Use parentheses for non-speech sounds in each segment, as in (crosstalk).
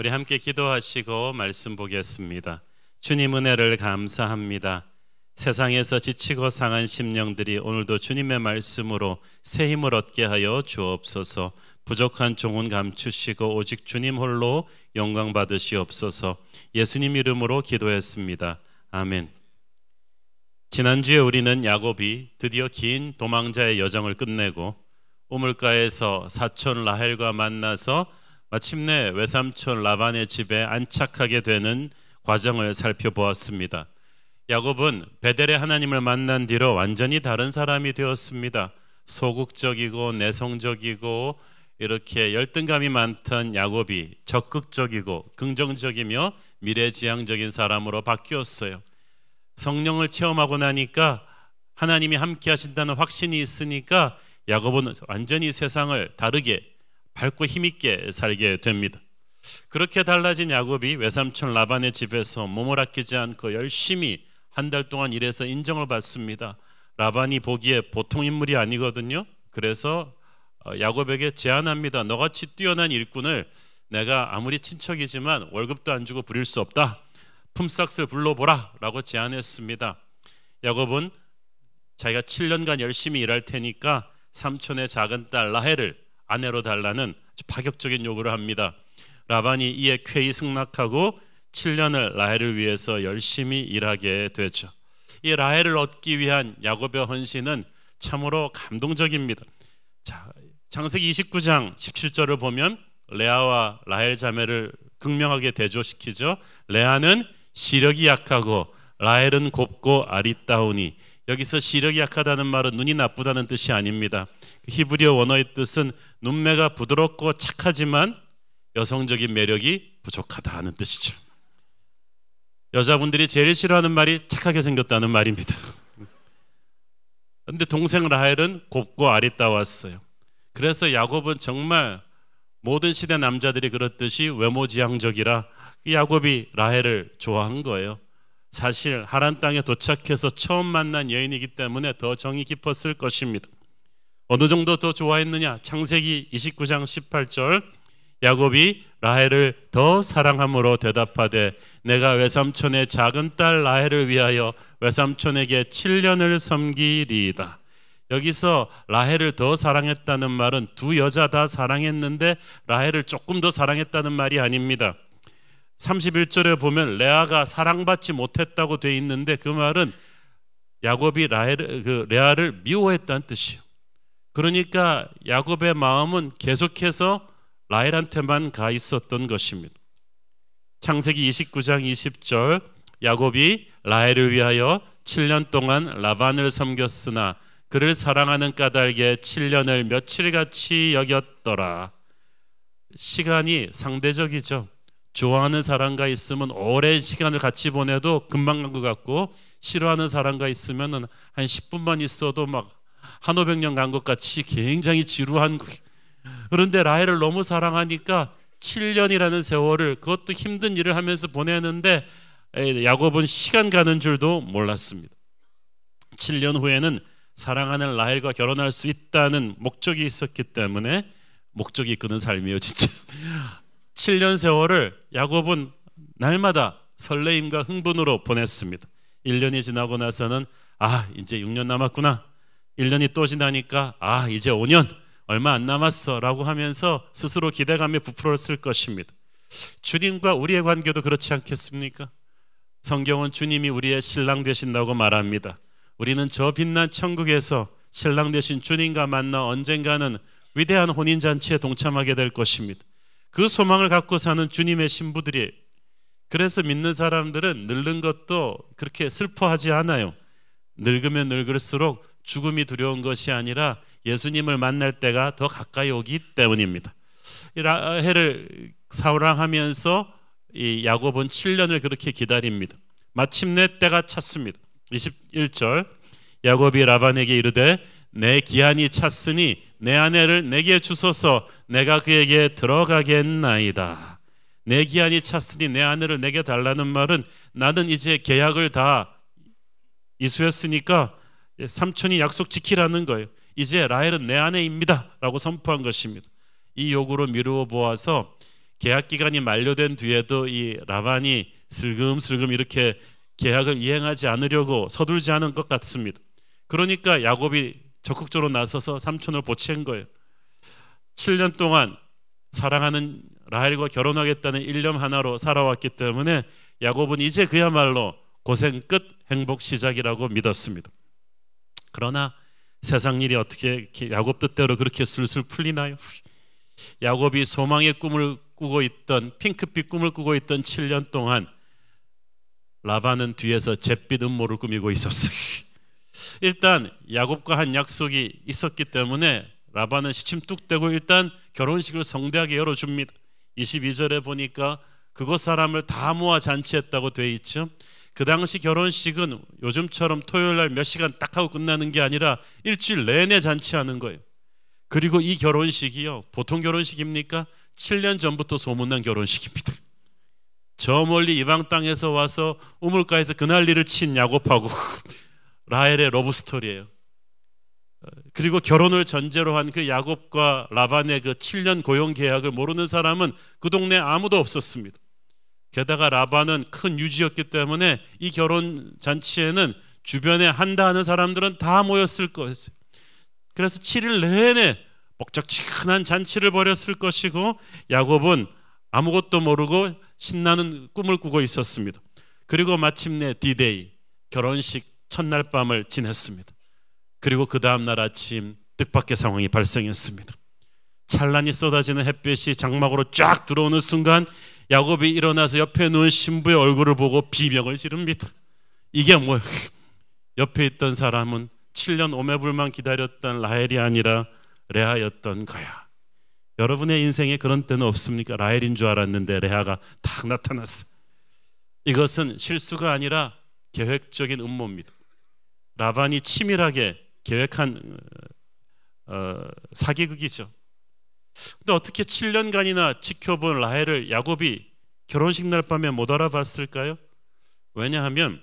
우리 함께 기도하시고 말씀 보겠습니다. 주님 은혜를 감사합니다. 세상에서 지치고 상한 심령들이 오늘도 주님의 말씀으로 새 힘을 얻게 하여 주옵소서. 부족한 종은 감추시고 오직 주님 홀로 영광 받으시옵소서. 예수님 이름으로 기도했습니다. 아멘. 지난주에 우리는 야곱이 드디어 긴 도망자의 여정을 끝내고 우물가에서 사촌 라헬과 만나서 마침내 외삼촌 라반의 집에 안착하게 되는 과정을 살펴보았습니다. 야곱은 베델의 하나님을 만난 뒤로 완전히 다른 사람이 되었습니다. 소극적이고 내성적이고 이렇게 열등감이 많던 야곱이 적극적이고 긍정적이며 미래지향적인 사람으로 바뀌었어요. 성령을 체험하고 나니까 하나님이 함께 하신다는 확신이 있으니까 야곱은 완전히 세상을 다르게 밝고 힘있게 살게 됩니다. 그렇게 달라진 야곱이 외삼촌 라반의 집에서 몸을 아끼지 않고 열심히 한 달 동안 일해서 인정을 받습니다. 라반이 보기에 보통 인물이 아니거든요. 그래서 어, 야곱에게 제안합니다. 너같이 뛰어난 일꾼을 내가 아무리 친척이지만 월급도 안 주고 부릴 수 없다. 품삯을 불러보라라고 제안했습니다. 야곱은 자기가 7년간 열심히 일할 테니까 삼촌의 작은 딸 라헬을 아내로 달라는 파격적인 요구를 합니다. 라반이 이에 쾌히 승낙하고 7년을 라헬을 위해서 열심히 일하게 되죠. 이 라헬을 얻기 위한 야곱의 헌신은 참으로 감동적입니다. 자, 장세기 29장 17절을 보면 레아와 라헬 자매를 극명하게 대조시키죠. 레아는 시력이 약하고 라헬은 곱고 아리따우니 여기서 시력이 약하다는 말은 눈이 나쁘다는 뜻이 아닙니다. 그 히브리어 원어의 뜻은 눈매가 부드럽고 착하지만 여성적인 매력이 부족하다 는 뜻이죠. 여자분들이 제일 싫어하는 말이 착하게 생겼다는 말입니다. 근데 동생 라헬은 곱고 아리따웠어요. 그래서 야곱은 정말 모든 시대 남자들이 그렇듯이 외모지향적이라 야곱이 라헬을 좋아한 거예요. 사실 하란 땅에 도착해서 처음 만난 여인이기 때문에 더 정이 깊었을 것입니다. 어느 정도 더 좋아했느냐? 창세기 29장 18절 야곱이 라헬을 더 사랑함으로 대답하되 내가 외삼촌의 작은 딸 라헬을 위하여 외삼촌에게 7년을 섬기리이다. 여기서 라헬을 더 사랑했다는 말은 두 여자 다 사랑했는데 라헬을 조금 더 사랑했다는 말이 아닙니다. 31절에 보면 레아가 사랑받지 못했다고 돼 있는데 그 말은 야곱이 라헬 그 레아를 미워했다는 뜻이에요. 그러니까 야곱의 마음은 계속해서 라헬한테만 가 있었던 것입니다. 창세기 29장 20절 야곱이 라헬을 위하여 7년 동안 라반을 섬겼으나 그를 사랑하는 까닭에 7년을 며칠같이 여겼더라. 시간이 상대적이죠. 좋아하는 사람과 있으면 오랜 시간을 같이 보내도 금방 간 것 같고 싫어하는 사람과 있으면 한 10분만 있어도 막 한오백년 간 것 같이 굉장히 지루한 그, 그런데 라헬을 너무 사랑하니까 7년이라는 세월을 그것도 힘든 일을 하면서 보내는데 야곱은 시간 가는 줄도 몰랐습니다. 7년 후에는 사랑하는 라헬과 결혼할 수 있다는 목적이 있었기 때문에 목적이 끄는 삶이에요, 진짜. 7년 (laughs) 세월을 야곱은 날마다 설레임과 흥분으로 보냈습니다. 1년이 지나고 나서는 아, 이제 6년 남았구나. 1년이 또 지나니까 아 이제 5년 얼마 안 남았어라고 하면서 스스로 기대감에 부풀었을 것입니다. 주님과 우리의 관계도 그렇지 않겠습니까? 성경은 주님이 우리의 신랑 되신다고 말합니다. 우리는 저 빛난 천국에서 신랑 되신 주님과 만나 언젠가는 위대한 혼인 잔치에 동참하게 될 것입니다. 그 소망을 갖고 사는 주님의 신부들이 그래서 믿는 사람들은 늙는 것도 그렇게 슬퍼하지 않아요. 늙으면 늙을수록 죽음이 두려운 것이 아니라 예수님을 만날 때가 더 가까이 오기 때문입니다. 라헬을 어, 사랑하면서 이 야곱은 7년을 그렇게 기다립니다. 마침내 때가 찼습니다. 21절 야곱이 라반에게 이르되 내 기한이 찼으니 내 아내를 내게 주소서 내가 그에게 들어가겠나이다. 내 기한이 찼으니 내 아내를 내게 달라는 말은 나는 이제 계약을 다 이수했으니까 예, 삼촌이 약속 지키라는 거예요. 이제 라헬은 내 아내입니다라고 선포한 것입니다. 이 요구로 미루어 보아서 계약 기간이 만료된 뒤에도 이 라반이 슬금슬금 이렇게 계약을 이행하지 않으려고 서둘지 않은 것 같습니다. 그러니까 야곱이 적극적으로 나서서 삼촌을 보챈 거예요. 7년 동안 사랑하는 라헬과 결혼하겠다는 일념 하나로 살아왔기 때문에 야곱은 이제 그야말로 고생 끝 행복 시작이라고 믿었습니다. 그러나 세상 일이 어떻게 야곱 뜻대로 그렇게 술술 풀리나요? 야곱이 소망의 꿈을 꾸고 있던 핑크빛 꿈을 꾸고 있던 7년 동안 라반은 뒤에서 잿빛 음모를 꾸미고 있었어요. 일단 야곱과 한 약속이 있었기 때문에 라반은 시침뚝대고 일단 결혼식을 성대하게 열어줍니다. 22절에 보니까 그곳 사람을 다 모아 잔치했다고 돼 있죠. 그 당시 결혼식은 요즘처럼 토요일 날 몇 시간 딱 하고 끝나는 게 아니라 일주일 내내 잔치하는 거예요. 그리고 이 결혼식이요. 보통 결혼식입니까? 7년 전부터 소문난 결혼식입니다. (laughs) 저 멀리 이방 땅에서 와서 우물가에서 그날 일을 친 야곱하고 (laughs) 라헬의 러브 스토리예요. 그리고 결혼을 전제로 한 그 야곱과 라반의 그 7년 고용 계약을 모르는 사람은 그 동네 아무도 없었습니다. 게다가 라반은 큰 유지였기 때문에 이 결혼 잔치에는 주변에 한다 하는 사람들은 다 모였을 것이요 그래서 7일 내내 먹적지근한 잔치를 벌였을 것이고 야곱은 아무것도 모르고 신나는 꿈을 꾸고 있었습니다. 그리고 마침내 디데이 결혼식 첫날 밤을 지냈습니다. 그리고 그 다음 날 아침 뜻밖의 상황이 발생했습니다. 찬란히 쏟아지는 햇빛이 장막으로 쫙 들어오는 순간 야곱이 일어나서 옆에 누운 신부의 얼굴을 보고 비명을 지릅니다. 이게 뭐 옆에 있던 사람은 7년 오매불만 기다렸던 라헬이 아니라 레아였던 거야. 여러분의 인생에 그런 때는 없습니까? 라헬인 줄 알았는데 레아가 딱 나타났어. 이것은 실수가 아니라 계획적인 음모입니다. 라반이 치밀하게 계획한 어, 어 사기극이죠. 근데 어떻게 7년간이나 지켜본 라헬을 야곱이 결혼식 날 밤에 못 알아봤을까요? 왜냐하면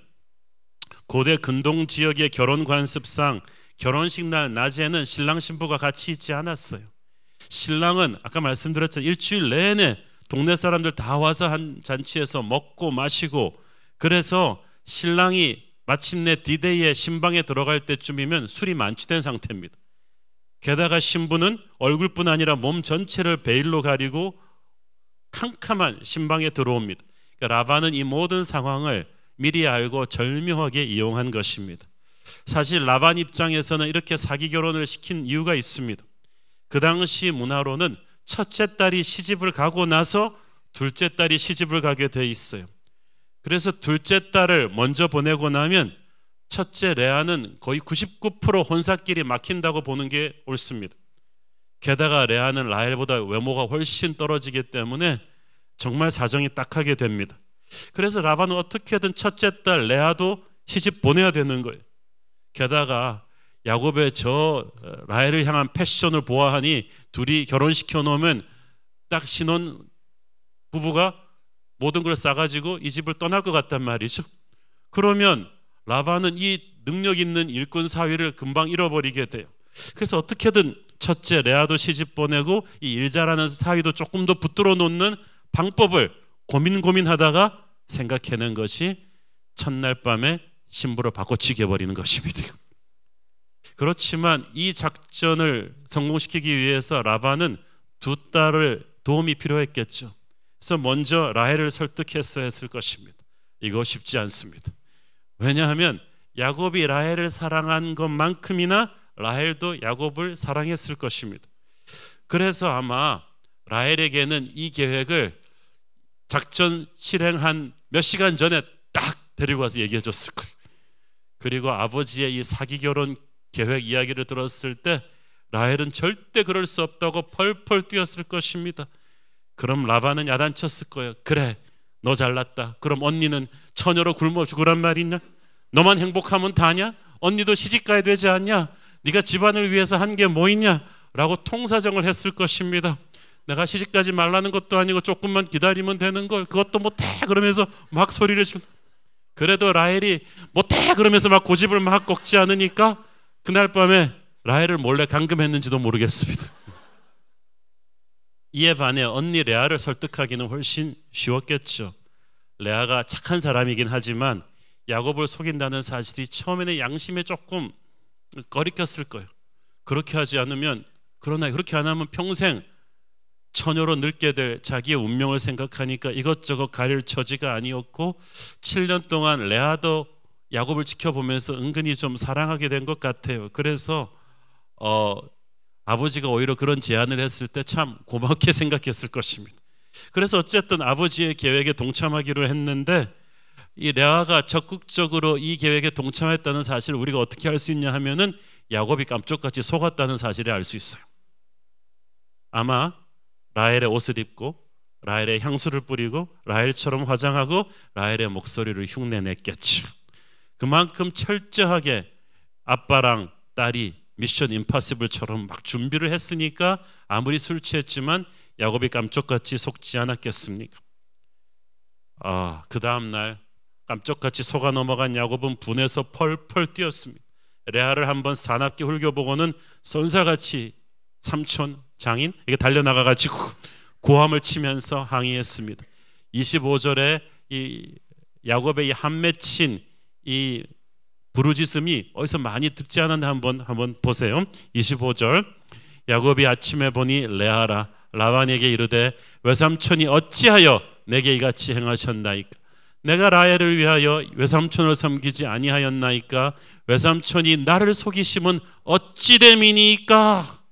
고대 근동 지역의 결혼 관습상 결혼식 날 낮에는 신랑 신부가 같이 있지 않았어요. 신랑은 아까 말씀드렸죠 일주일 내내 동네 사람들 다 와서 한 잔치에서 먹고 마시고 그래서 신랑이 마침내 디데이의 신방에 들어갈 때쯤이면 술이 만취된 상태입니다. 게다가 신부는 얼굴뿐 아니라 몸 전체를 베일로 가리고 캄캄한 신방에 들어옵니다. 그러니까 라반은 이 모든 상황을 미리 알고 절묘하게 이용한 것입니다. 사실 라반 입장에서는 이렇게 사기 결혼을 시킨 이유가 있습니다. 그 당시 문화로는 첫째 딸이 시집을 가고 나서 둘째 딸이 시집을 가게 돼 있어요. 그래서 둘째 딸을 먼저 보내고 나면 첫째 레아는 거의 99% 혼사끼리 막힌다고 보는 게 옳습니다. 게다가 레아는 라헬보다 외모가 훨씬 떨어지기 때문에 정말 사정이 딱하게 됩니다. 그래서 라반은 어떻게든 첫째 딸 레아도 시집 보내야 되는 거예요. 게다가 야곱의 저 어, 라헬을 향한 패션을 보아하니 둘이 결혼시켜 놓으면 딱 신혼 부부가 모든 걸 싸가지고 이 집을 떠날 것 같단 말이죠. 그러면 라반은 이 능력 있는 일꾼 사위를 금방 잃어버리게 돼요. 그래서 어떻게든 첫째 레아도 시집 보내고 이 일자라는 사위도 조금 더 붙들어 놓는 방법을 고민 고민하다가 생각해낸 것이 첫날 밤에 신부를 바꿔 치게버리는 것입니다. 그렇지만 이 작전을 성공시키기 위해서 라반은 두 딸을 도움이 필요했겠죠. 그래서 먼저 라헬을 설득해서 했을 것입니다. 이거 쉽지 않습니다. 왜냐하면 야곱이 라헬을 사랑한 것만큼이나 라헬도 야곱을 사랑했을 것입니다. 그래서 아마 라헬에게는 이 계획을 작전 실행한 몇 시간 전에 딱 데리고 와서 얘기해 줬을 거예요. 그리고 아버지의 이 사기 결혼 계획 이야기를 들었을 때 라헬은 절대 그럴 수 없다고 펄펄 뛰었을 것입니다. 그럼 라반은 야단쳤을 거예요. 그래, 너 잘났다. 그럼 언니는 처녀로 굶어 죽으란 말이냐? 있 너만 행복하면 다냐? 언니도 시집가야 되지 않냐? 네가 집안을 위해서 한 게 뭐 있냐? 라고 통사정을 했을 것입니다. 내가 시집가지 말라는 것도 아니고 조금만 기다리면 되는 걸 그것도 못해 그러면서 막 소리를 지 그래도 라헬이 못해 그러면서 막 고집을 막 꺾지 않으니까 그날 밤에 라헬을 몰래 감금했는지도 모르겠습니다. 이에 반해 언니 레아를 설득하기는 훨씬 쉬웠겠죠. 레아가 착한 사람이긴 하지만 야곱을 속인다는 사실이 처음에는 양심에 조금 거리켰을 거예요. 그렇게 하지 않으면 그러나 그렇게 안 하면 평생 처녀로 늙게 될 자기의 운명을 생각하니까 이것저것 가릴 처지가 아니었고 7년 동안 레아도 야곱을 지켜보면서 은근히 좀 사랑하게 된 것 같아요. 그래서 어, 아버지가 오히려 그런 제안을 했을 때 참 고맙게 (laughs) 생각했을 것입니다. 그래서 어쨌든 아버지의 계획에 동참하기로 했는데 이 레아가 적극적으로 이 계획에 동참했다는 사실을 우리가 어떻게 알 수 있냐 하면은 야곱이 깜짝같이 속았다는 사실을 알 수 있어요. 아마 라헬의 옷을 입고 라헬의 향수를 뿌리고 라헬처럼 화장하고 라헬의 목소리를 흉내냈겠죠. 그만큼 철저하게 아빠랑 딸이 미션 임파서블처럼 막 준비를 했으니까 아무리 술 취했지만 야곱이 깜짝같이 속지 않았겠습니까? 아, 그 다음 날 깜짝같이 속아 넘어간 야곱은 분해서 펄펄 뛰었습니다. 레아를 한번 사납게 훌겨보고는 선사같이 삼촌 장인에게 달려나가가지고 (laughs) 고함을 치면서 항의했습니다. 25절에 이 야곱의 이 한맺힌 이 부르짖음이 어디서 많이 듣지 않았나 한번 한번 보세요. 25절 야곱이 아침에 보니 레아라 라반에게 이르되 외삼촌이 어찌하여 내게 이같이 행하셨나이까 내가 라헬을 위하여 외삼촌을 섬기지 아니하였나이까 외삼촌이 나를 속이심은 어찌 됨이니까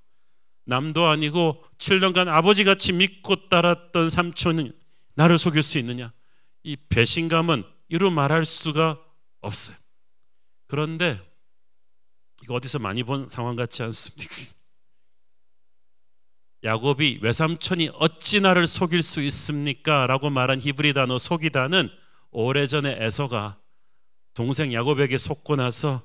남도 아니고 7년간 아버지같이 믿고 따랐던 삼촌이 나를 속일 수 있느냐 이 배신감은 이루 말할 수가 없어요 그런데 이거 어디서 많이 본 상황 같지 않습니까? 야곱이 외삼촌이 어찌 나를 속일 수 있습니까? 라고 말한 히브리 단어 속이다는 오래전에 에서가 동생 야곱에게 속고 나서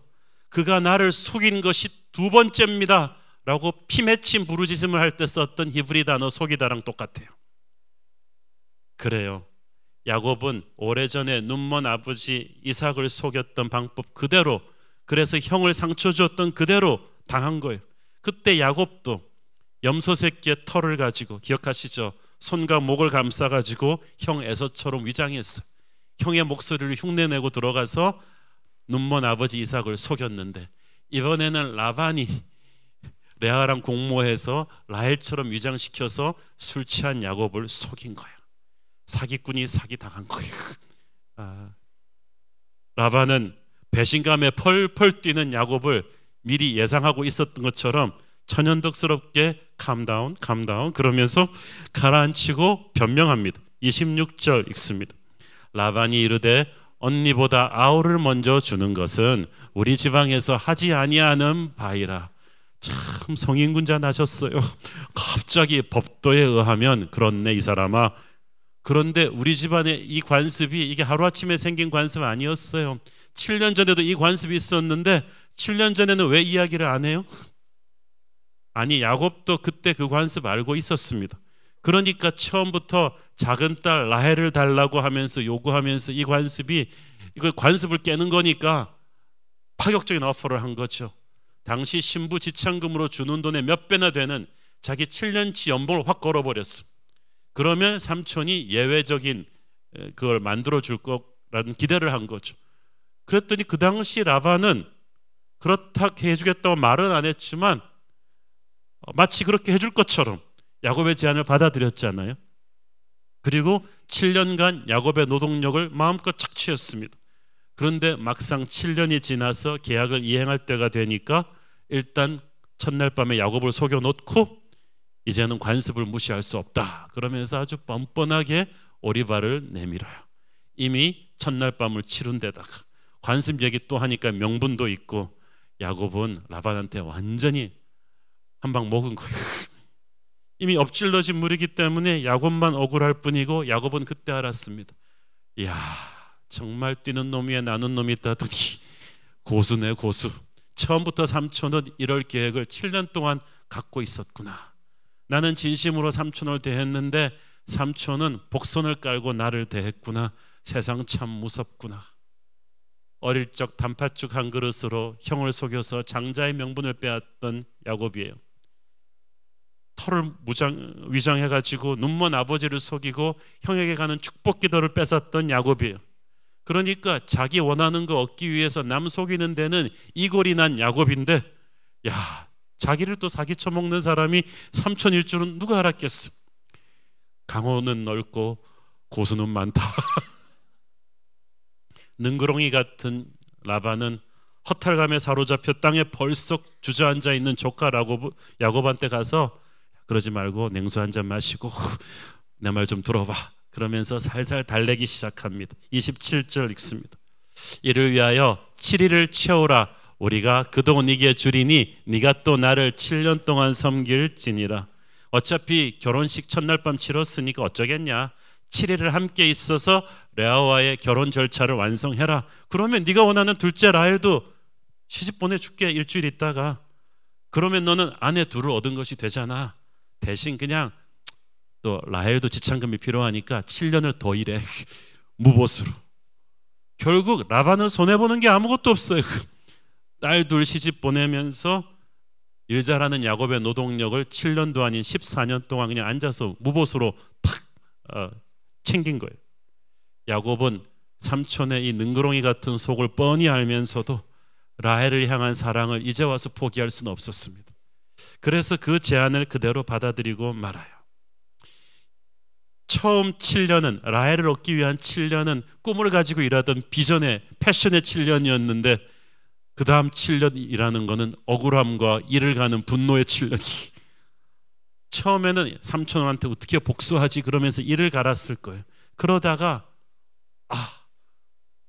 그가 나를 속인 것이 두 번째입니다. 라고 피맺힌 부르짖음을 할 때 썼던 히브리 단어 속이다랑 똑같아요. 그래요. 야곱은 오래전에 눈먼 아버지 이삭을 속였던 방법 그대로 그래서 형을 상처 주었던 그대로 당한 거예요. 그때 야곱도 염소 새끼의 털을 가지고 기억하시죠? 손과 목을 감싸 가지고 형 에서처럼 위장했어. 형의 목소리를 흉내내고 들어가서 눈먼 아버지 이삭을 속였는데 이번에는 라반이 레아랑 공모해서 라헬처럼 위장시켜서 술 취한 야곱을 속인 거야. 사기꾼이 사기 당한 거야. 아. 라반은 배신감에 펄펄 뛰는 야곱을 미리 예상하고 있었던 것처럼 천연덕스럽게 감다운 감다운 그러면서 가라앉히고 변명합니다. 26절 읽습니다. 라반이 이르되 언니보다 아우를 먼저 주는 것은 우리 지방에서 하지 아니하는 바이라. 참 성인군자 나셨어요. (laughs) 갑자기 법도에 의하면 그렇네 이 사람아. 그런데 우리 집안에이 관습이 이게 하루아침에 생긴 관습 아니었어요. 7년 전에도 이 관습이 있었는데 7년 전에는 왜 이야기를 안 해요? 아니 야곱도 그때 그 관습 알고 있었습니다. 그러니까 처음부터 작은 딸 라헬을 달라고 하면서 요구하면서 이 관습이 이거 관습을 깨는 거니까 파격적인 어퍼를 한 거죠. 당시 신부 지참금으로 주는 돈의 몇 배나 되는 자기 7년치 연봉을 확 걸어버렸어. 그러면 삼촌이 예외적인 그걸 만들어 줄 거라는 기대를 한 거죠. 그랬더니 그 당시 라반은 그렇다 해주겠다고 말은 안 했지만 어, 마치 그렇게 해줄 것처럼 야곱의 제안을 받아들였잖아요. 그리고 7년간 야곱의 노동력을 마음껏 착취했습니다. 그런데 막상 7년이 지나서 계약을 이행할 때가 되니까 일단 첫날 밤에 야곱을 속여 놓고 이제는 관습을 무시할 수 없다. 그러면서 아주 뻔뻔하게 오리발을 내밀어요. 이미 첫날 밤을 치른 데다가 관습 얘기 또 하니까 명분도 있고 야곱은 라반한테 완전히 한방 먹은 거예요. (laughs) 이미 엎질러진 물이기 때문에 야곱만 억울할 뿐이고 야곱은 그때 알았습니다. 이야 정말 뛰는 놈이에 나는 놈이 있다더니 (laughs) 고수네 고수. 처음부터 삼촌은 이럴 계획을 7년 동안 갖고 있었구나. 나는 진심으로 삼촌을 대했는데 삼촌은 복선을 깔고 나를 대했구나. 세상 참 무섭구나. 어릴 적 단팥죽 한 그릇으로 형을 속여서 장자의 명분을 빼앗던 야곱이에요. 털을 무장, 위장해가지고 눈먼 아버지를 속이고 형에게 가는 축복 기도를 뺏었던 야곱이에요. 그러니까 자기 원하는 거 얻기 위해서 남 속이는 데는 이골이 난 야곱인데, 야, 자기를 또 사기쳐먹는 사람이 삼천일 주는 누가 알았겠어. 강호는 넓고 고수는 많다. (laughs) 능그렁이 같은 라반은 허탈감에 사로잡혀 땅에 벌썩 주저앉아 있는 조카 라고 야곱한테 가서 그러지 말고 냉수 한 잔 마시고 내 말 좀 들어봐. 그러면서 살살 달래기 시작합니다. 27절 읽습니다. 이를 위하여 7일을 채우라. 우리가 그동안 네게 주리니 네가 또 나를 7년 동안 섬길지니라. 어차피 결혼식 첫날 밤 치렀으니까 어쩌겠냐. 7일을 함께 있어서 레아와의 결혼 절차를 완성해라. 그러면 네가 원하는 둘째 라헬도 시집 보내줄게 일주일 있다가. 그러면 너는 아내 둘을 얻은 것이 되잖아. 대신 그냥 또 라헬도 지참금이 필요하니까 7년을 더 일해 무보수로 결국 라반은 손해 보는 게 아무것도 없어요. 딸 둘 시집 보내면서 일 잘하는 야곱의 노동력을 7년도 아닌 14년 동안 그냥 앉아서 무보수로 탁 어, 챙긴 거예요. 야곱은 삼촌의 이 능그렁이 같은 속을 뻔히 알면서도 라헬을 향한 사랑을 이제 와서 포기할 수는 없었습니다. 그래서 그 제안을 그대로 받아들이고 말아요. 처음 7년은 라헬을 얻기 위한 7년은 꿈을 가지고 일하던 비전의 패션의 7년이었는데 그 다음 7년이라는 것은 억울함과 일을 가는 분노의 7년이 처음에는 삼촌한테 어떻게 복수하지 그러면서 일을 갈았을 거예요. 그러다가 아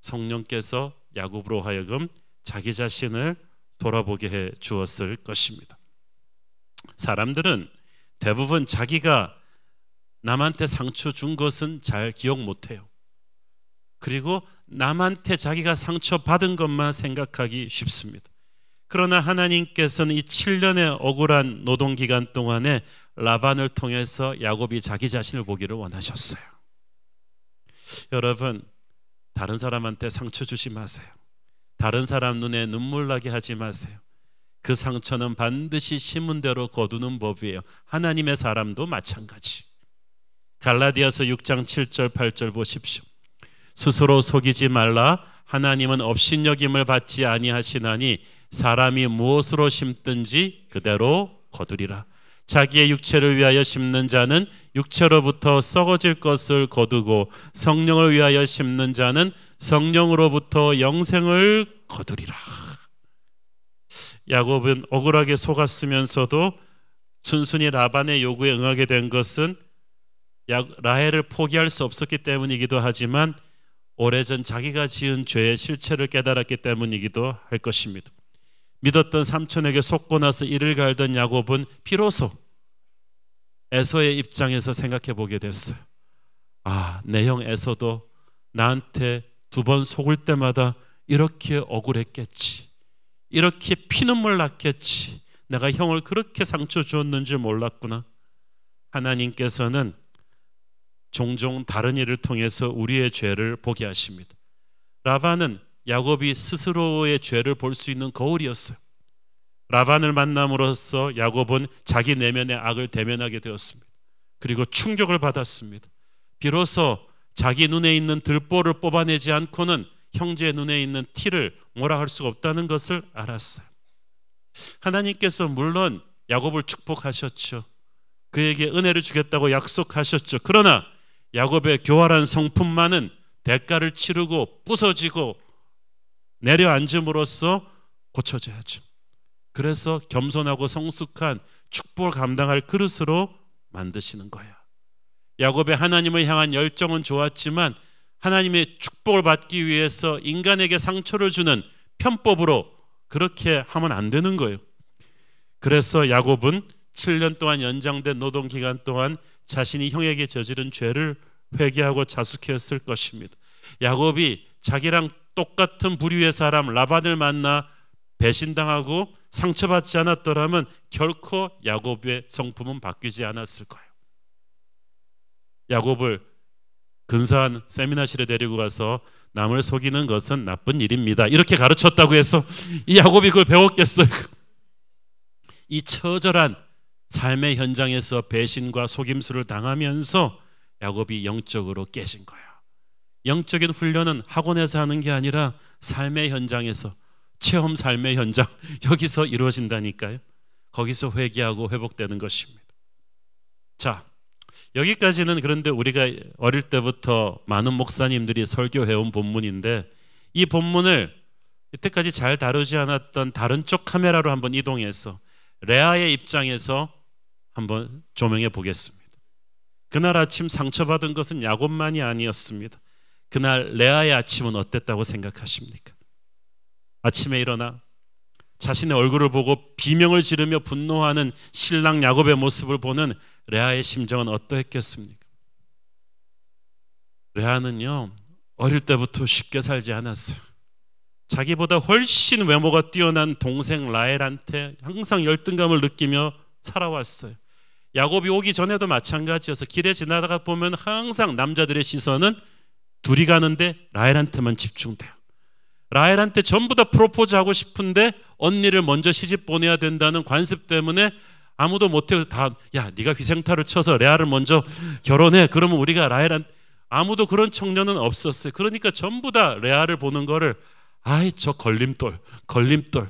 성령께서 야곱으로 하여금 자기 자신을 돌아보게 해 주었을 것입니다. 사람들은 대부분 자기가 남한테 상처 준 것은 잘 기억 못 해요. 그리고 남한테 자기가 상처 받은 것만 생각하기 쉽습니다. 그러나 하나님께서는 이 7년의 억울한 노동 기간 동안에 라반을 통해서 야곱이 자기 자신을 보기를 원하셨어요. 여러분, 다른 사람한테 상처 주지 마세요. 다른 사람 눈에 눈물 나게 하지 마세요. 그 상처는 반드시 심은 대로 거두는 법이에요. 하나님의 사람도 마찬가지. 갈라디아서 6장 7절 8절 보십시오. 스스로 속이지 말라 하나님은 업신여김을 받지 아니하시나니 사람이 무엇으로 심든지 그대로 거두리라. 자기의 육체를 위하여 심는 자는 육체로부터 썩어질 것을 거두고 성령을 위하여 심는 자는 성령으로부터 영생을 거두리라. 야곱은 억울하게 속았으면서도 순순히 라반의 요구에 응하게 된 것은 라헬을 포기할 수 없었기 때문이기도 하지만 오래전 자기가 지은 죄의 실체를 깨달았기 때문이기도 할 것입니다. 믿었던 삼촌에게 속고 나서 이를 갈던 야곱은 비로소 에서의 입장에서 생각해 보게 됐어요. 아, 내 형 에서도 나한테 두 번 속을 때마다 이렇게 억울했겠지. 이렇게 피눈물 났겠지. 내가 형을 그렇게 상처 주었는지 몰랐구나. 하나님께서는 종종 다른 일을 통해서 우리의 죄를 보게 하십니다. 라반은 야곱이 스스로의 죄를 볼 수 있는 거울이었어요. 라반을 만남으로써 야곱은 자기 내면의 악을 대면하게 되었습니다. 그리고 충격을 받았습니다. 비로소 자기 눈에 있는 들보를 뽑아내지 않고는 형제의 눈에 있는 티를 몰아갈 수가 없다는 것을 알았어요. 하나님께서 물론 야곱을 축복하셨죠. 그에게 은혜를 주겠다고 약속하셨죠. 그러나 야곱의 교활한 성품만은 대가를 치르고 부서지고 내려앉음으로써 고쳐져야죠. 그래서 겸손하고 성숙한 축복을 감당할 그릇으로 만드시는 거야. 야곱의 하나님을 향한 열정은 좋았지만 하나님의 축복을 받기 위해서 인간에게 상처를 주는 편법으로 그렇게 하면 안 되는 거예요. 그래서 야곱은 7년 동안 연장된 노동 기간 동안 자신이 형에게 저지른 죄를 회개하고 자숙했을 것입니다. 야곱이 자기랑 똑같은 부류의 사람 라반을 만나 배신당하고 상처받지 않았더라면 결코 야곱의 성품은 바뀌지 않았을 거예요. 야곱을 근사한 세미나실에 데리고 가서 남을 속이는 것은 나쁜 일입니다. 이렇게 가르쳤다고 해서 이 야곱이 그걸 배웠겠어요. 이 처절한 삶의 현장에서 배신과 속임수를 당하면서 야곱이 영적으로 깨진 거예요. 영적인 훈련은 학원에서 하는 게 아니라 삶의 현장에서 체험 삶의 현장 (laughs) 여기서 이루어진다니까요. 거기서 회개하고 회복되는 것입니다. 자, 여기까지는 그런데 우리가 어릴 때부터 많은 목사님들이 설교해온 본문인데 이 본문을 이때까지 잘 다루지 않았던 다른 쪽 카메라로 한번 이동해서 레아의 입장에서 한번 조명해 보겠습니다. 그날 아침 상처받은 것은 야곱만이 아니었습니다. 그날 레아의 아침은 어땠다고 생각하십니까? 아침에 일어나 자신의 얼굴을 보고 비명을 지르며 분노하는 신랑 야곱의 모습을 보는 레아의 심정은 어떠했겠습니까? 레아는요 어릴 때부터 쉽게 살지 않았어요. 자기보다 훨씬 외모가 뛰어난 동생 라헬한테 항상 열등감을 느끼며 살아왔어요. 야곱이 오기 전에도 마찬가지여서 길에 지나다가 보면 항상 남자들의 시선은 둘이 가는데 라헬한테만 집중돼요. 라헬한테 전부 다 프로포즈하고 싶은데 언니를 먼저 시집 보내야 된다는 관습 때문에 아무도 못해서 다야 네가 휘생타를 쳐서 레아를 먼저 결혼해 그러면 우리가 라헬한 아무도 그런 청년은 없었어요. 그러니까 전부 다 레아를 보는 거를 아이 저 걸림돌 걸림돌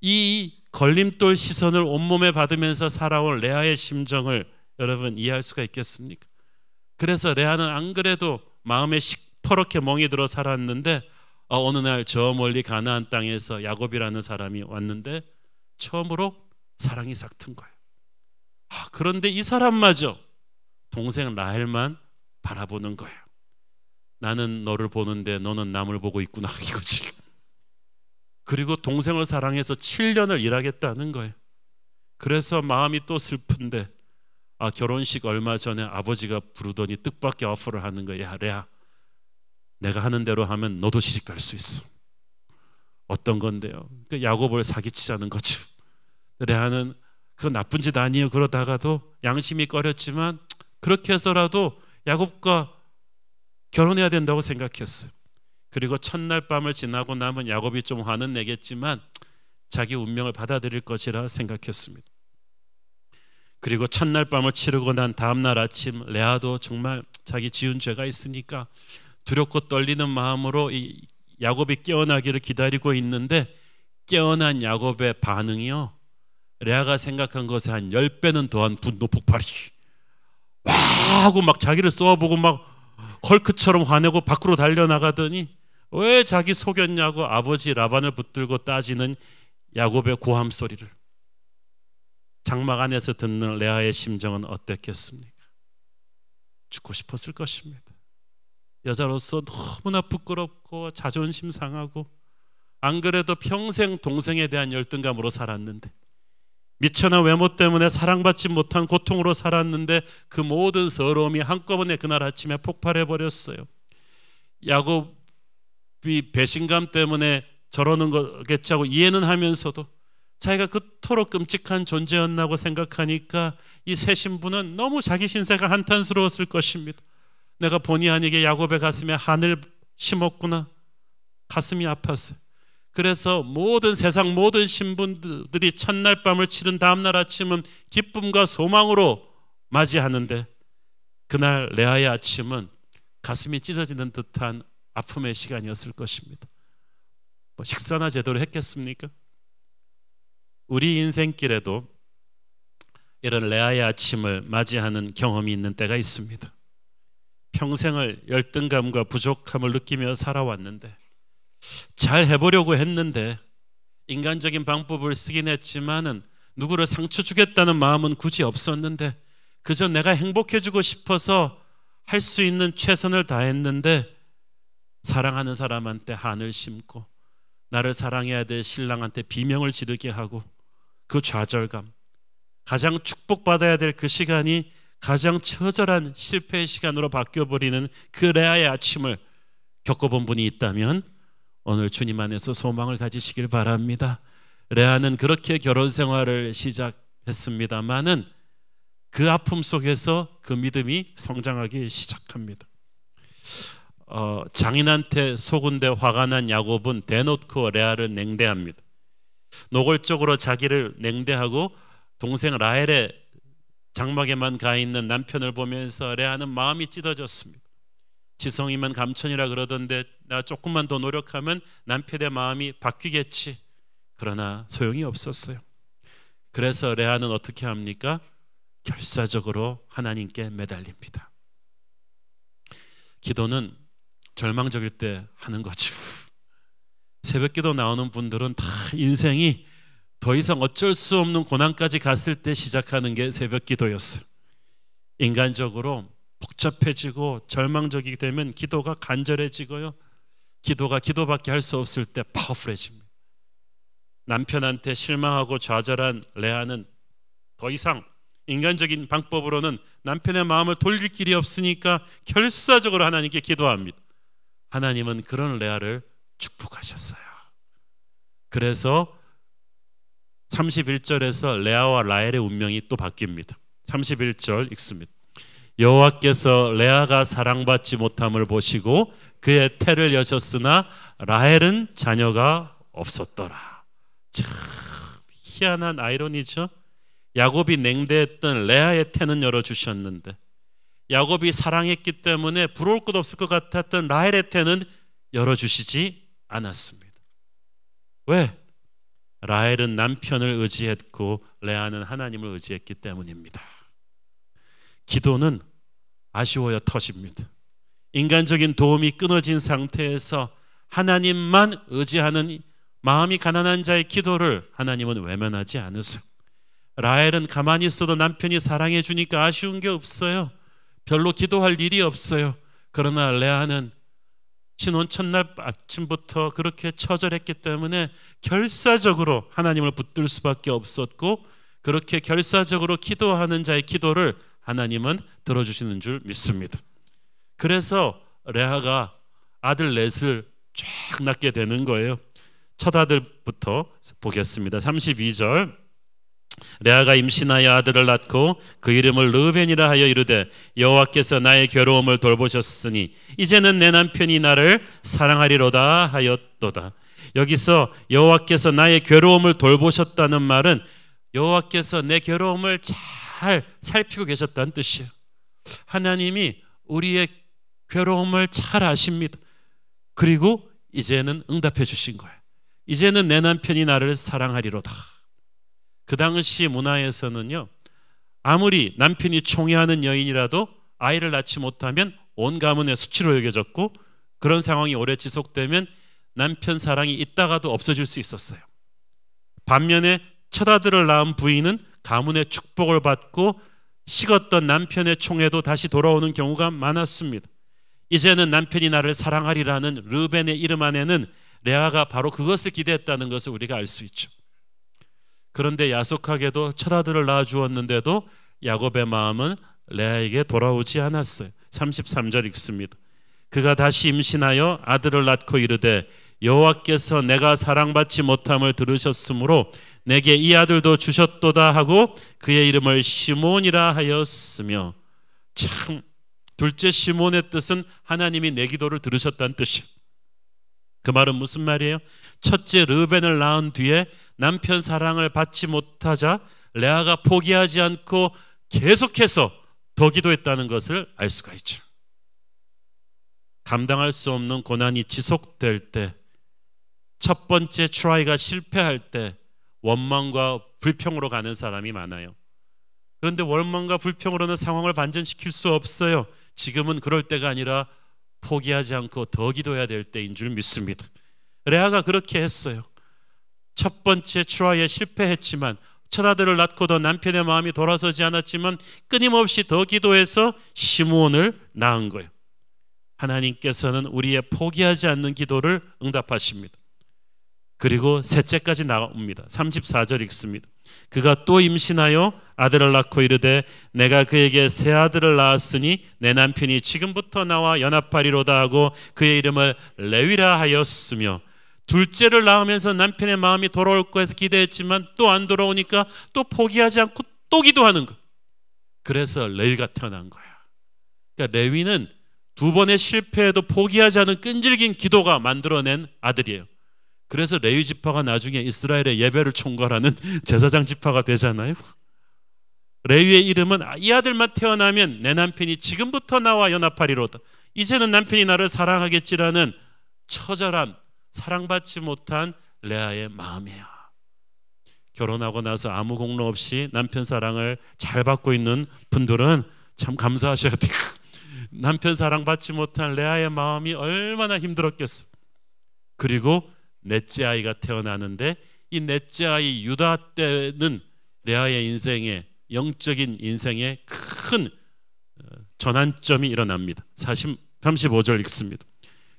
이 걸림돌 시선을 온몸에 받으면서 살아온 레아의 심정을 여러분 이해할 수가 있겠습니까? 그래서 레아는 안 그래도 마음에 시퍼렇게 멍이 들어 살았는데 어, 어느 날 저 멀리 가나안 땅에서 야곱이라는 사람이 왔는데 처음으로 사랑이 싹튼 거예요. 아, 그런데 이 사람마저 동생 라헬만 바라보는 거예요. 나는 너를 보는데 너는 남을 보고 있구나 (laughs) 이거지. 그리고 동생을 사랑해서 7년을 일하겠다는 거예요. 그래서 마음이 또 슬픈데 아 결혼식 얼마 전에 아버지가 부르더니 뜻밖의 어퍼를 하는 거야. 레아. 내가 하는 대로 하면 너도 시집 갈수 있어. 어떤 건데요? 그 야곱을 사기치자는 거죠. 레아는 그건 나쁜 짓 아니에요. 그러다가도 양심이 꺼렸지만 그렇게 해서라도 야곱과 결혼해야 된다고 생각했어요. 그리고 첫날 밤을 지나고 나면 야곱이 좀 화는 내겠지만 자기 운명을 받아들일 것이라 생각했습니다. 그리고 첫날 밤을 치르고 난 다음 날 아침 레아도 정말 자기 지은 죄가 있으니까 두렵고 떨리는 마음으로 이 야곱이 깨어나기를 기다리고 있는데 깨어난 야곱의 반응이요 레아가 생각한 것에 한 10배는 더한 분노 폭발이 와 하고 막 자기를 쏘아보고 막 헐크처럼 화내고 밖으로 달려나가더니 왜 자기 속였냐고 아버지 라반을 붙들고 따지는 야곱의 고함 소리를 장막 안에서 듣는 레아의 심정은 어땠겠습니까? 죽고 싶었을 것입니다. 여자로서 너무나 부끄럽고 자존심 상하고 안 그래도 평생 동생에 대한 열등감으로 살았는데 미천한 외모 때문에 사랑받지 못한 고통으로 살았는데 그 모든 서러움이 한꺼번에 그날 아침에 폭발해 버렸어요. 야곱이 배신감 때문에 저러는 거겠지 하고 이해는 하면서도 자기가 그토록 끔찍한 존재였나고 생각하니까 이 새 신부는 너무 자기 신세가 한탄스러웠을 것입니다. 내가 본의 아니게 야곱의 가슴에 한을 심었구나. 가슴이 아팠어요. 그래서 모든 세상 모든 신분들이 첫날 밤을 치른 다음날 아침은 기쁨과 소망으로 맞이하는데 그날 레아의 아침은 가슴이 찢어지는 듯한 아픔의 시간이었을 것입니다. 뭐 식사나 제대로 했겠습니까? 우리 인생길에도 이런 레아의 아침을 맞이하는 경험이 있는 때가 있습니다. 평생을 열등감과 부족함을 느끼며 살아왔는데 잘 해보려고 했는데 인간적인 방법을 쓰긴 했지만은 누구를 상처 주겠다는 마음은 굳이 없었는데 그저 내가 행복해주고 싶어서 할 수 있는 최선을 다했는데 사랑하는 사람한테 한을 심고 나를 사랑해야 될 신랑한테 비명을 지르게 하고 그 좌절감 가장 축복받아야 될 그 시간이 가장 처절한 실패의 시간으로 바뀌어 버리는 그 레아의 아침을 겪어본 분이 있다면 오늘 주님 안에서 소망을 가지시길 바랍니다. 레아는 그렇게 결혼 생활을 시작했습니다만은 그 아픔 속에서 그 믿음이 성장하기 시작합니다. 어, 장인한테 속은데 화가 난 야곱은 대놓고 레아를 냉대합니다. 노골적으로 자기를 냉대하고 동생 라헬의 장막에만 가 있는 남편을 보면서 레아는 마음이 찢어졌습니다. 지성이면 감천이라 그러던데 나 조금만 더 노력하면 남편의 마음이 바뀌겠지. 그러나 소용이 없었어요. 그래서 레아는 어떻게 합니까? 결사적으로 하나님께 매달립니다. 기도는 절망적일 때 하는 거죠. 새벽 기도 나오는 분들은 다 인생이 더 이상 어쩔 수 없는 고난까지 갔을 때 시작하는 게 새벽 기도였어요. 인간적으로 복잡해지고 절망적이 되면 기도가 간절해지고요. 기도가 기도밖에 할 수 없을 때 파워풀해집니다. 남편한테 실망하고 좌절한 레아는 더 이상 인간적인 방법으로는 남편의 마음을 돌릴 길이 없으니까 결사적으로 하나님께 기도합니다. 하나님은 그런 레아를 축복하셨어요. 그래서 31절에서 레아와 라헬의 운명이 또 바뀝니다. 31절 읽습니다. 여호와께서 레아가 사랑받지 못함을 보시고 그의 태를 여셨으나 라헬은 자녀가 없었더라. 참 희한한 아이러니죠. 야곱이 냉대했던 레아의 태는 열어주셨는데 야곱이 사랑했기 때문에 부러울 것 없을 것 같았던 라헬의 태는 열어주시지 않았습니다. 왜? 라헬은 남편을 의지했고 레아는 하나님을 의지했기 때문입니다. 기도는 아쉬워요 터집니다. 인간적인 도움이 끊어진 상태에서 하나님만 의지하는 마음이 가난한 자의 기도를 하나님은 외면하지 않으세요. 라헬은 가만히 있어도 남편이 사랑해 주니까 아쉬운 게 없어요. 별로 기도할 일이 없어요. 그러나 레아는 신혼 첫날 아침부터 그렇게 처절했기 때문에 결사적으로 하나님을 붙들 수밖에 없었고 그렇게 결사적으로 기도하는 자의 기도를 하나님은 들어주시는 줄 믿습니다. 그래서 레아가 아들 넷을 쫙 낳게 되는 거예요. 첫 아들부터 보겠습니다. 32절. 레아가 임신하여 아들을 낳고 그 이름을 르벤이라 하여 이르되 여호와께서 나의 괴로움을 돌보셨으니 이제는 내 남편이 나를 사랑하리로다 하였도다. 여기서 여호와께서 나의 괴로움을 돌보셨다는 말은 여호와께서 내 괴로움을 잘잘 살피고 계셨다는 뜻이에요. 하나님이 우리의 괴로움을 잘 아십니다. 그리고 이제는 응답해 주신 거예요. 이제는 내 남편이 나를 사랑하리로다. 그 당시 문화에서는요. 아무리 남편이 총애하는 여인이라도 아이를 낳지 못하면 온 가문의 수치로 여겨졌고 그런 상황이 오래 지속되면 남편 사랑이 있다가도 없어질 수 있었어요. 반면에 처다들을 낳은 부인은 가문의 축복을 받고 식었던 남편의 총에도 다시 돌아오는 경우가 많았습니다. 이제는 남편이 나를 사랑하리라는 르벤의 이름 안에는 레아가 바로 그것을 기대했다는 것을 우리가 알 수 있죠. 그런데 야속하게도 철아들을 낳아 주었는데도 야곱의 마음은 레아에게 돌아오지 않았어요. 33절 읽습니다. 그가 다시 임신하여 아들을 낳고 이르되 여호와께서 내가 사랑받지 못함을 들으셨으므로 내게 이 아들도 주셨도다 하고 그의 이름을 시몬이라 하였으며 참 둘째 시몬의 뜻은 하나님이 내 기도를 들으셨다는 뜻이에요. 그 말은 무슨 말이에요? 첫째 르벤을 낳은 뒤에 남편 사랑을 받지 못하자 레아가 포기하지 않고 계속해서 더 기도했다는 것을 알 수가 있죠. 감당할 수 없는 고난이 지속될 때첫 번째 트라이가 실패할 때 원망과 불평으로 가는 사람이 많아요. 그런데 원망과 불평으로는 상황을 반전시킬 수 없어요. 지금은 그럴 때가 아니라 포기하지 않고 더 기도해야 될 때인 줄 믿습니다. 레아가 그렇게 했어요. 첫 번째 트라이에 실패했지만 첫 아들을 낳고도 남편의 마음이 돌아서지 않았지만 끊임없이 더 기도해서 시므온을 낳은 거예요. 하나님께서는 우리의 포기하지 않는 기도를 응답하십니다. 그리고 셋째까지 나옵니다. 34절 읽습니다. 그가 또 임신하여 아들을 낳고 이르되 내가 그에게 새 아들을 낳았으니 내 남편이 지금부터 나와 연합하리로다 하고 그의 이름을 레위라 하였으며 둘째를 낳으면서 남편의 마음이 돌아올 거 해서 기대했지만 또 안 돌아오니까 또 포기하지 않고 또 기도하는 거. 그래서 레위가 태어난 거야. 그러니까 레위는 두 번의 실패에도 포기하지 않은 끈질긴 기도가 만들어낸 아들이에요. 그래서 레위 지파가 나중에 이스라엘의 예배를 총괄하는 (laughs) 제사장 지파가 되잖아요. 레위의 이름은 아, 이 아들만 태어나면 내 남편이 지금부터 나와 연합하리로다. 이제는 남편이 나를 사랑하겠지라는 처절한 사랑받지 못한 레아의 마음이야. 결혼하고 나서 아무 공로 없이 남편 사랑을 잘 받고 있는 분들은 참 감사하셔야 돼요. (laughs) 남편 사랑받지 못한 레아의 마음이 얼마나 힘들었겠어. 그리고 넷째 아이가 태어나는데 이 넷째 아이 유다 때는 레아의 인생에 영적인 인생에 큰 어, 전환점이 일어납니다. 40, 35절 읽습니다.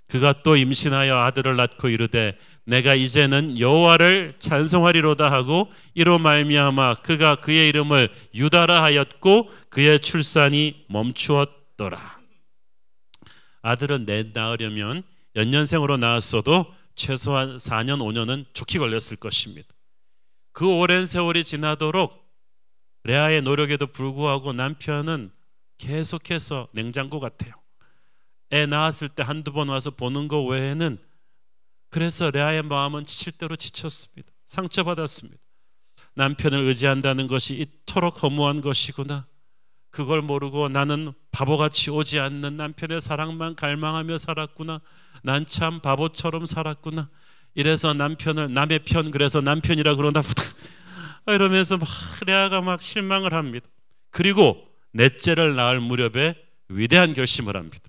그가 또 임신하여 아들을 낳고 이르되 내가 이제는 여호와를 찬송하리로다 하고 이로 말미암아 그가 그의 이름을 유다라 하였고 그의 출산이 멈추었더라. 아들은 내 낳으려면 연년생으로 낳았어도 최소한 4년 5년은 좋게 걸렸을 것입니다. 그 오랜 세월이 지나도록 레아의 노력에도 불구하고 남편은 계속해서 냉장고 같아요. 애 낳았을 때 한두 번 와서 보는 거 외에는 그래서 레아의 마음은 지칠 대로 지쳤습니다. 상처받았습니다. 남편을 의지한다는 것이 이토록 허무한 것이구나. 그걸 모르고 나는 바보같이 오지 않는 남편의 사랑만 갈망하며 살았구나. 난참 바보처럼 살았구나. 이래서 남편을 남의 편 그래서 남편이라 그러다 후딱 아, 이러면서 막 레아가 막 실망을 합니다. 그리고 넷째를 낳을 무렵에 위대한 결심을 합니다.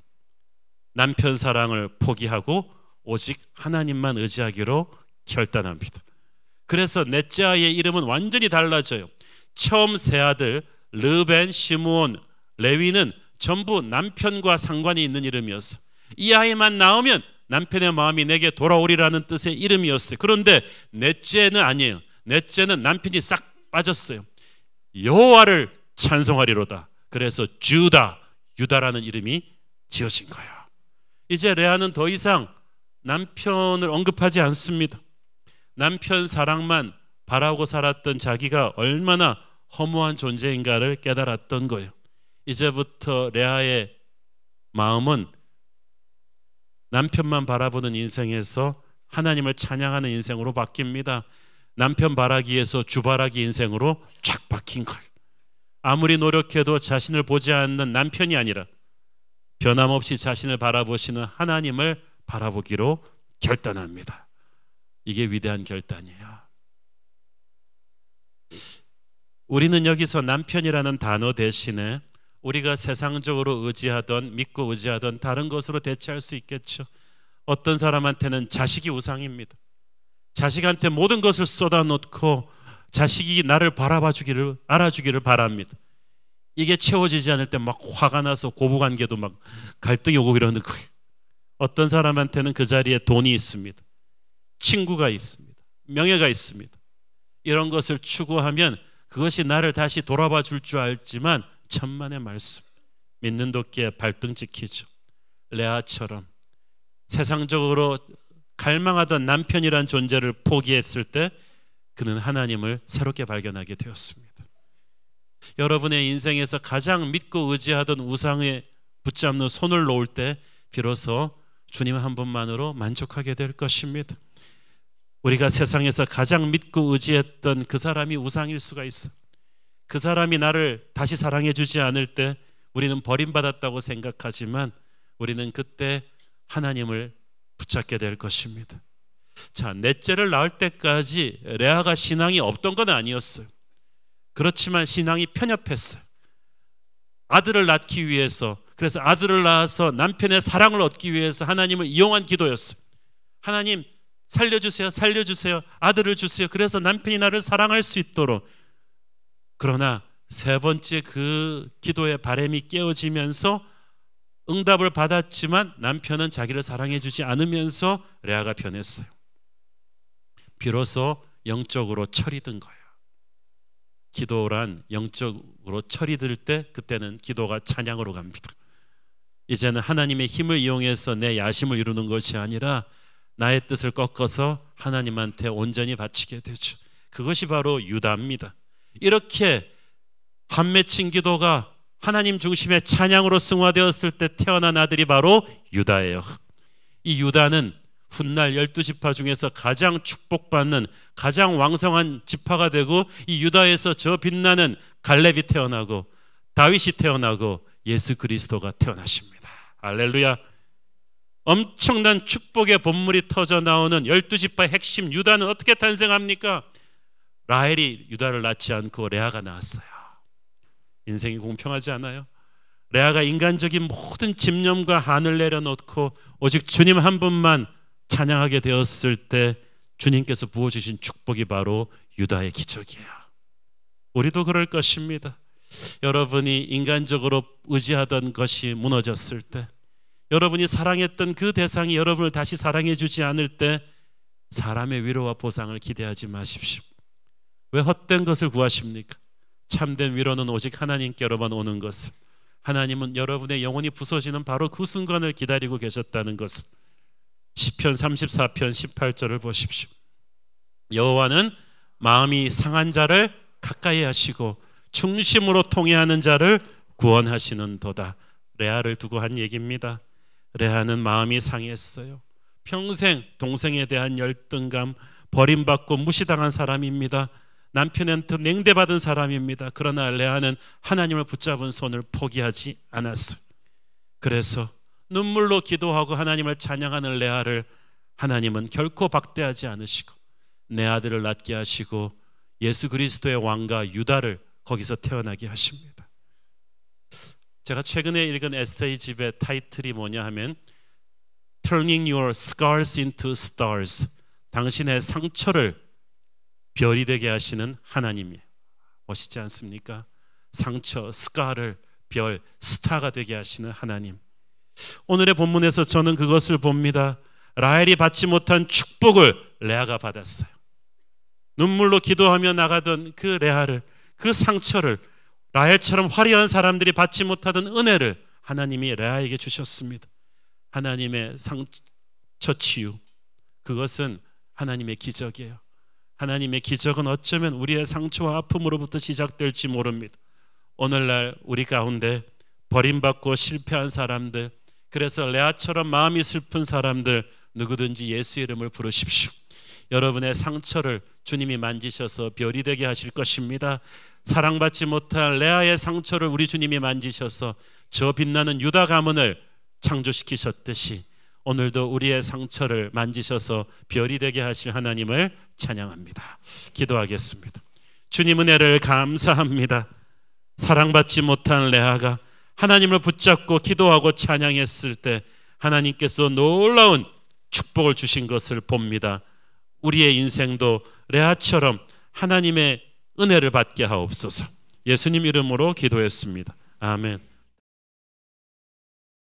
남편 사랑을 포기하고 오직 하나님만 의지하기로 결단합니다. 그래서 넷째 아이의 이름은 완전히 달라져요. 처음 세 아들 르벤, 시므온, 레위는 전부 남편과 상관이 있는 이름이었어. 요이 아이만 나오면 남편의 마음이 내게 돌아오리라는 뜻의 이름이었어요. 그런데 넷째는 아니에요. 넷째는 남편이 싹 빠졌어요. 여호와를 찬송하리로다. 그래서 주다 유다라는 이름이 지어진 거예요. 이제 레아는 더 이상 남편을 언급하지 않습니다. 남편 사랑만 바라고 살았던 자기가 얼마나 허무한 존재인가를 깨달았던 거예요. 이제부터 레아의 마음은 남편만 바라보는 인생에서 하나님을 찬양하는 인생으로 바뀝니다. 남편 바라기에서 주바라기 인생으로 쫙 바뀐 걸. 아무리 노력해도 자신을 보지 않는 남편이 아니라 변함없이 자신을 바라보시는 하나님을 바라보기로 결단합니다. 이게 위대한 결단이에요. 우리는 여기서 남편이라는 단어 대신에 우리가 세상적으로 의지하던 믿고 의지하던 다른 것으로 대체할 수 있겠죠. 어떤 사람한테는 자식이 우상입니다. 자식한테 모든 것을 쏟아놓고 자식이 나를 바라봐 주기를 알아주기를 바랍니다. 이게 채워지지 않을 때 막 화가 나서 고부관계도 막 갈등이 오고 이러는 거예요. 어떤 사람한테는 그 자리에 돈이 있습니다. 친구가 있습니다. 명예가 있습니다. 이런 것을 추구하면 그것이 나를 다시 돌아봐 줄 줄 알지만 천만의 말씀 믿는 도끼에 발등 찍히죠. 레아처럼 세상적으로 갈망하던 남편이란 존재를 포기했을 때 그는 하나님을 새롭게 발견하게 되었습니다. 여러분의 인생에서 가장 믿고 의지하던 우상에 붙잡는 손을 놓을 때 비로소 주님 한 분만으로 만족하게 될 것입니다. 우리가 세상에서 가장 믿고 의지했던 그 사람이 우상일 수가 있어. 그 사람이 나를 다시 사랑해 주지 않을 때 우리는 버림받았다고 생각하지만 우리는 그때 하나님을 붙잡게 될 것입니다. 자, 넷째를 낳을 때까지 레아가 신앙이 없던 건 아니었어요. 그렇지만 신앙이 편협했어요. 아들을 낳기 위해서 그래서 아들을 낳아서 남편의 사랑을 얻기 위해서 하나님을 이용한 기도였어요. 하나님 살려주세요, 살려주세요, 아들을 주세요. 그래서 남편이 나를 사랑할 수 있도록 그러나 세 번째 그 기도의 바램이 깨어지면서 응답을 받았지만 남편은 자기를 사랑해 주지 않으면서 레아가 변했어요. 비로소 영적으로 철이 든 거예요. 기도란 영적으로 철이 들때 그때는 기도가 찬양으로 갑니다. 이제는 하나님의 힘을 이용해서 내 야심을 이루는 것이 아니라 나의 뜻을 꺾어서 하나님한테 온전히 바치게 되죠. 그것이 바로 유다입니다. 이렇게 한 맺힌 기도가 하나님 중심의 찬양으로 승화되었을 때 태어난 아들이 바로 유다예요. 이 유다는 훗날 열두 지파 중에서 가장 축복받는 가장 왕성한 지파가 되고 이 유다에서 저 빛나는 갈렙이 태어나고 다윗이 태어나고 예수 그리스도가 태어나십니다. 알렐루야. 엄청난 축복의 본물이 터져 나오는 열두 지파의 핵심 유다는 어떻게 탄생합니까? 라헬이 유다를 낳지 않고 레아가 낳았어요. 인생이 공평하지 않아요? 레아가 인간적인 모든 집념과 한을 내려놓고 오직 주님 한 분만 찬양하게 되었을 때 주님께서 부어주신 축복이 바로 유다의 기적이에 우리도 그럴 것입니다. 여러분이 인간적으로 의지하던 것이 무너졌을 때, 여러분이 사랑했던 그 대상이 여러분을 다시 사랑해 주지 않을 때, 사람의 위로와 보상을 기대하지 마십시오. 왜 헛된 것을 구하십니까? 참된 위로는 오직 하나님께로만 오는 것을 하나님은 여러분의 영혼이 부서지는 바로 그 순간을 기다리고 계셨다는 것을 시편 34편 18절을 보십시오. 여호와는 마음이 상한 자를 가까이 하시고 중심으로 통해하는 자를 구원하시는도다. 레아를 두고 한 얘기입니다. 레아는 마음이 상했어요. 평생 동생에 대한 열등감, 버림받고 무시당한 사람입니다. 남편한테 냉대받은 사람입니다. 그러나 레아는 하나님을 붙잡은 손을 포기하지 않았어요. 그래서 눈물로 기도하고 하나님을 찬양하는 레아를 하나님은 결코 박대하지 않으시고 내 아들을 낳게 하시고 예수 그리스도의 왕과 유다를 거기서 태어나게 하십니다. 제가 최근에 읽은 에세이집의 타이틀이 뭐냐 하면 Turning Your Scars into Stars 당신의 상처를 별이 되게 하시는 하나님이에요. 멋있지 않습니까? 상처, 스카를 별, 스타가 되게 하시는 하나님. 오늘의 본문에서 저는 그것을 봅니다. 라헬이 받지 못한 축복을 레아가 받았어요. 눈물로 기도하며 나가던 그 레아를 그 상처를 라헬처럼 화려한 사람들이 받지 못하던 은혜를 하나님이 레아에게 주셨습니다. 하나님의 상처 치유 그것은 하나님의 기적이에요. 하나님의 기적은 어쩌면 우리의 상처와 아픔으로부터 시작될지 모릅니다. 오늘날 우리 가운데 버림받고 실패한 사람들, 그래서 레아처럼 마음이 슬픈 사람들 누구든지 예수 이름을 부르십시오. 여러분의 상처를 주님이 만지셔서 별이 되게 하실 것입니다. 사랑받지 못한 레아의 상처를 우리 주님이 만지셔서 저 빛나는 유다 가문을 창조시키셨듯이 오늘도 우리의 상처를 만지셔서 별이 되게 하실 하나님을 찬양합니다. 기도하겠습니다. 주님 은혜를 감사합니다. 사랑받지 못한 레아가 하나님을 붙잡고 기도하고 찬양했을 때 하나님께서 놀라운 축복을 주신 것을 봅니다. 우리의 인생도 레아처럼 하나님의 은혜를 받게 하옵소서. 예수님 이름으로 기도했습니다. 아멘.